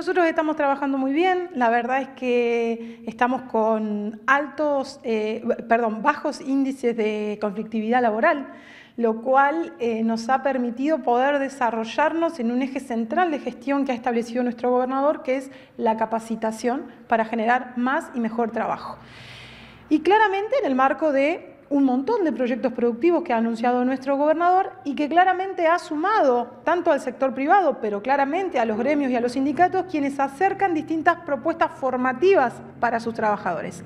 Nosotros estamos trabajando muy bien, la verdad es que estamos con altos, eh, perdón, bajos índices de conflictividad laboral, lo cual eh, nos ha permitido poder desarrollarnos en un eje central de gestión que ha establecido nuestro gobernador, que es la capacitación para generar más y mejor trabajo. Y claramente en el marco de un montón de proyectos productivos que ha anunciado nuestro gobernador y que claramente ha sumado tanto al sector privado, pero claramente a los gremios y a los sindicatos, quienes acercan distintas propuestas formativas para sus trabajadores.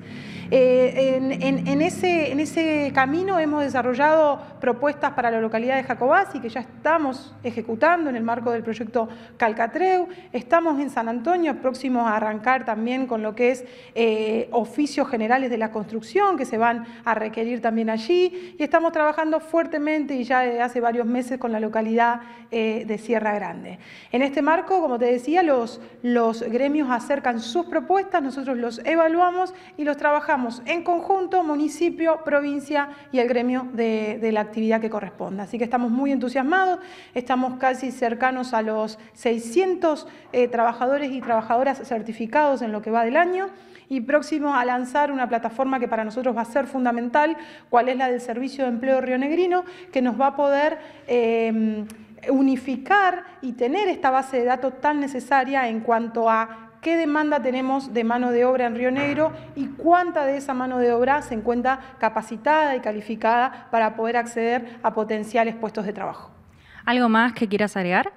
Eh, en, ese, en ese camino hemos desarrollado propuestas para la localidad de y que ya estamos ejecutando en el marco del proyecto Calcatreu. Estamos en San Antonio, próximos a arrancar también con lo que es eh, oficios generales de la construcción, que se van a requerir también allí y estamos trabajando fuertemente y ya eh, hace varios meses con la localidad eh, de Sierra Grande. En este marco, como te decía, los, gremios acercan sus propuestas, nosotros los evaluamos y los trabajamos en conjunto, municipio, provincia y el gremio de, la actividad que corresponda. Así que estamos muy entusiasmados, estamos casi cercanos a los 600 eh, trabajadores y trabajadoras certificados en lo que va del año y próximos a lanzar una plataforma que para nosotros va a ser fundamental cuál es la del Servicio de Empleo Rionegrino, que nos va a poder... Em, unificar y tener esta base de datos tan necesaria en cuanto a qué demanda tenemos de mano de obra en Río Negro y cuánta de esa mano de obra se encuentra capacitada y calificada para poder acceder a potenciales puestos de trabajo. ¿Algo más que quieras agregar?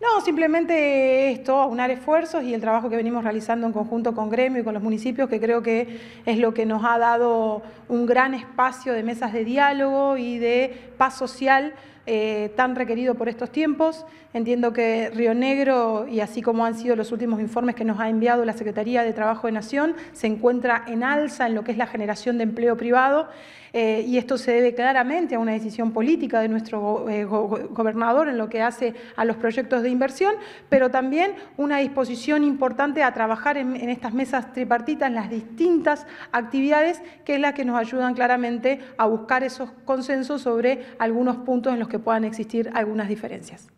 No, simplemente esto, aunar esfuerzos y el trabajo que venimos realizando en conjunto con Gremio y con los municipios, que creo que es lo que nos ha dado un gran espacio de mesas de diálogo y de paz social eh, tan requerido por estos tiempos. Entiendo que Río Negro, y así como han sido los últimos informes que nos ha enviado la Secretaría de Trabajo de Nación, se encuentra en alza en lo que es la generación de empleo privado eh, y esto se debe claramente a una decisión política de nuestro eh, gobernador en lo que hace a los proyectos de inversión, pero también una disposición importante a trabajar en, en estas mesas tripartitas, en las distintas actividades, que es la que nos ayudan claramente a buscar esos consensos sobre algunos puntos en los que puedan existir algunas diferencias.